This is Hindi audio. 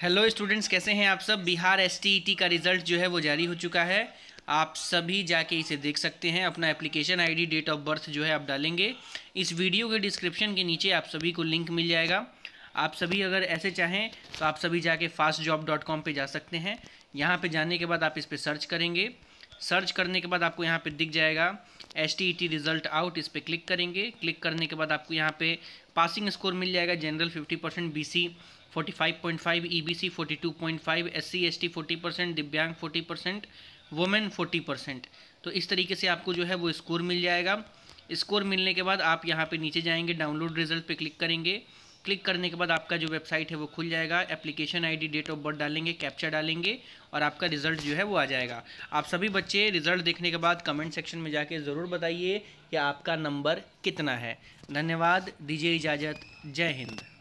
हेलो स्टूडेंट्स कैसे हैं आप सब बिहार एस e का रिज़ल्ट जो है वो जारी हो चुका है आप सभी जाके इसे देख सकते हैं अपना application ID date of birth जो है आप डालेंगे इस वीडियो के डिस्क्रिप्शन के नीचे आप सभी को लिंक मिल जाएगा आप सभी अगर ऐसे चाहें तो आप सभी जाके फास्ट जॉब डॉट कॉम पर जा सकते हैं यहाँ पर जाने के बाद आप इस पर सर्च करेंगे सर्च करने के बाद आपको यहाँ पे दिख जाएगा S T E T result out इस पर क्लिक करेंगे क्लिक करने के बाद आपको यहाँ पे पासिंग स्कोर मिल जाएगा general 50 percent B C forty five point five E B C forty two point five S C S T forty percent दिव्यांग forty percent women forty percent तो इस तरीके से आपको जो है वो स्कोर मिल जाएगा स्कोर मिलने के बाद आप यहाँ पे नीचे जाएंगे डाउनलोड रिजल्ट पे क्लिक करेंगे क्लिक करने के बाद आपका जो वेबसाइट है वो खुल जाएगा application ID date of birth डालेंगे कैप्चर डालेंगे और आपका रिजल्ट जो है वो आ जाएगा आप सभी बच्चे रिजल्ट देखने के बाद कमेंट सेक्शन में जाके ज़रूर बताइए कि आपका नंबर कितना है धन्यवाद दीजिए इजाज़त जय हिंद